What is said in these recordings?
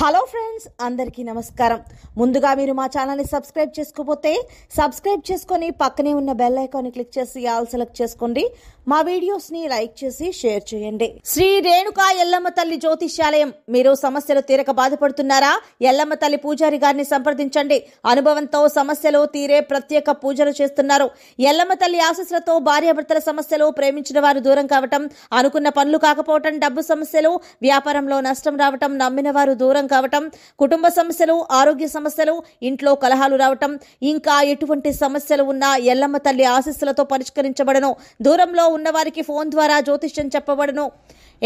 hello friends అందరికీ నమస్కారం ముందుగా మీరు మా ఛానల్ని సబ్స్క్రైబ్ చేసుకోపోతే సబ్స్క్రైబ్ చేసుకొని పక్కనే ఉన్న బెల్ ఐకాన్ని క్లిక్ చేసి ఆల్ సెలెక్ట్ చేసుకోండి మా వీడియోస్ని లైక్ చేసి షేర్ చేయండి శ్రీ రేణుకా ఎల్లమ్మ తల్లి జ్యోతిష్యాలయం మీరు సమస్యలు తీరక బాధపడుతున్నారా ఎల్లమ్మ తల్లి పూజారి గారిని సంప్రదించండి అనుభవంతో సమస్యలు తీరే ప్రత్యేక పూజలు చేస్తున్నారు ఎల్లమ్మ తల్లి ఆశస్సులతో భార్యాభర్తల సమస్యలు ప్రేమించిన వారు దూరం కావటం అనుకున్న పనులు కాకపోవటం డబ్బు సమస్యలు వ్యాపారంలో నష్టం రావటం నమ్మిన వారు దూరం కావటం కుటుంబ సమస్యలు ఆరోగ్య సమస్యలు ఇంట్లో కలహాలు రావటం ఇంకా ఎటువంటి సమస్యలు ఉన్నా ఎల్లమ్మ తల్లి ఆశీస్సులతో పరిష్కరించబడను దూరంలో ఉన్నవారికి ఫోన్ ద్వారా జ్యోతిష్యం చెప్పబడను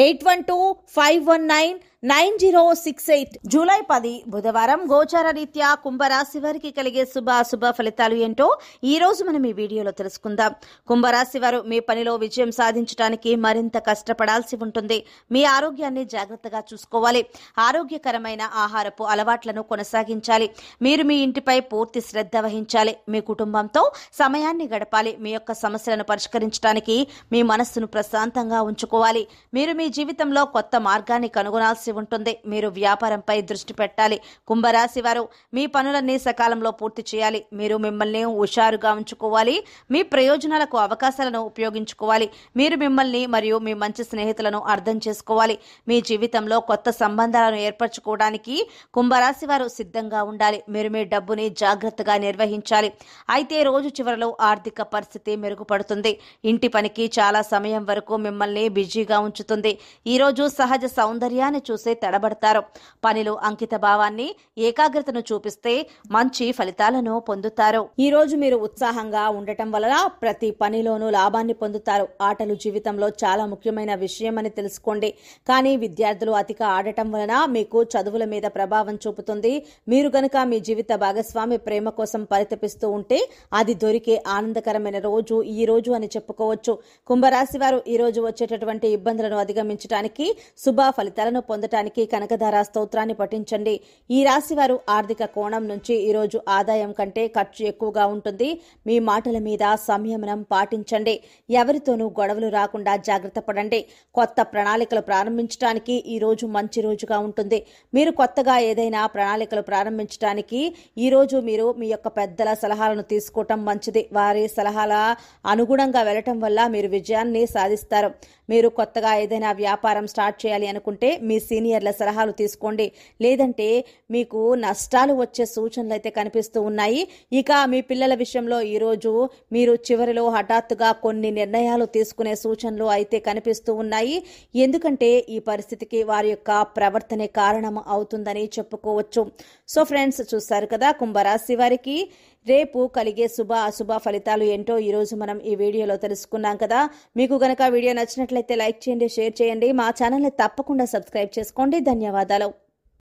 eight one two five one nine nine zero six eight జూలై పది బుధవారం గోచార రీత్యా కుంభరాశి వారికి కలిగే శుభ అశుభ ఫలితాలు ఏంటో ఈ రోజు మనం ఈ వీడియోలో తెలుసుకుందాం కుంభరాశి వారు మీ పనిలో విజయం సాధించడానికి మరింత కష్టపడాల్సి ఉంటుంది మీ ఆరోగ్యాన్ని జాగ్రత్తగా చూసుకోవాలి ఆరోగ్యకరమైన ఆహారపు అలవాట్లను కొనసాగించాలి మీరు మీ ఇంటిపై పూర్తి శ్రద్ధ వహించాలి మీ కుటుంబంతో సమయాన్ని గడపాలి మీ యొక్క సమస్యలను పరిష్కరించడానికి మీ మనస్సును ప్రశాంతంగా ఉంచుకోవాలి మీరు మీ జీవితంలో కొత్త మార్గాన్ని కనుగొనాల్సి ఉంటుంది మీరు వ్యాపారంపై దృష్టి పెట్టాలి కుంభరాశి వారు మీ పనులన్నీ సకాలంలో పూర్తి చేయాలి మీరు మిమ్మల్ని హుషారుగా ఉంచుకోవాలి మీ ప్రయోజనాలకు అవకాశాలను ఉపయోగించుకోవాలి మీరు మిమ్మల్ని మరియు మీ మంచి స్నేహితులను అర్థం చేసుకోవాలి మీ జీవితంలో కొత్త సంబంధాలను ఏర్పరచుకోవడానికి కుంభరాశి వారు సిద్ధంగా ఉండాలి మీరు మీ డబ్బుని జాగ్రత్తగా నిర్వహించాలి అయితే రోజు చివరిలో ఆర్థిక పరిస్థితి మెరుగుపడుతుంది ఇంటి పనికి చాలా సమయం వరకు మిమ్మల్ని బిజీగా ఉంచుతుంది ఈరోజు సహజ సౌందర్యాన్ని చూసి చూసే తడబడతారు పనిలో అంకిత భావాన్ని ఏకాగ్రతను చూపిస్తే మంచి ఫలితాలను పొందుతారు ఈ రోజు మీరు ఉత్సాహంగా ఉండటం వలన ప్రతి పనిలోనూ లాభాన్ని పొందుతారు ఆటలు జీవితంలో చాలా ముఖ్యమైన విషయం అని తెలుసుకోండి కానీ విద్యార్థులు అతిగా ఆడటం వలన మీకు చదువుల మీద ప్రభావం చూపుతుంది మీరు గనక మీ జీవిత భాగస్వామి ప్రేమ కోసం పరితపిస్తూ ఉంటే అది దొరికే ఆనందకరమైన రోజు ఈ రోజు అని చెప్పుకోవచ్చు కుంభరాశి వారు ఈ రోజు వచ్చేటటువంటి ఇబ్బందులను అధిగమించడానికి శుభ ఫలితాలను పొందడం పొందటానికి కనకధార స్తోత్రాన్ని పఠించండి ఈ రాశివారు ఆర్థిక కోణం నుంచి ఈరోజు ఆదాయం కంటే ఖర్చు ఎక్కువగా ఉంటుంది మీ మాటల మీద సంయమనం పాటించండి ఎవరితోనూ గొడవలు రాకుండా జాగ్రత్త పడండి కొత్త ప్రణాళికలు ప్రారంభించడానికి రోజు మంచి రోజుగా ఉంటుంది మీరు కొత్తగా ఏదైనా ప్రణాళికలు ప్రారంభించడానికి రోజు మీరు మీ యొక్క పెద్దల సలహాలను తీసుకోవటం మంచిది వారి సలహాల అనుగుణంగా వెళ్ళటం వల్ల మీరు విజయాన్ని సాధిస్తారు మీరు కొత్తగా ఏదైనా వ్యాపారం స్టార్ట్ చేయాలి అనుకుంటే మీ సీనియర్ల సలహాలు తీసుకోండి లేదంటే మీకు నష్టాలు వచ్చే సూచనలు అయితే కనిపిస్తూ ఉన్నాయి ఇక మీ పిల్లల విషయంలో ఈరోజు మీరు చివరిలో హఠాత్తుగా కొన్ని నిర్ణయాలు తీసుకునే సూచనలు అయితే కనిపిస్తూ ఉన్నాయి ఎందుకంటే ఈ పరిస్థితికి వారి యొక్క ప్రవర్తనే కారణం అవుతుందని చెప్పుకోవచ్చు సో ఫ్రెండ్స్ చూస్తారు కదా కుంభరాశి వారికి రేపు కలిగే శుభ అశుభ ఫలితాలు ఏంటో ఈరోజు మనం ఈ వీడియోలో తెలుసుకున్నాం కదా మీకు గనక వీడియో నచ్చినట్లయితే నచ్చినట్లయితే లైక్ చేయండి షేర్ చేయండి మా ఛానల్ని తప్పకుండా సబ్స్క్రైబ్ చేసుకోండి ధన్యవాదాలు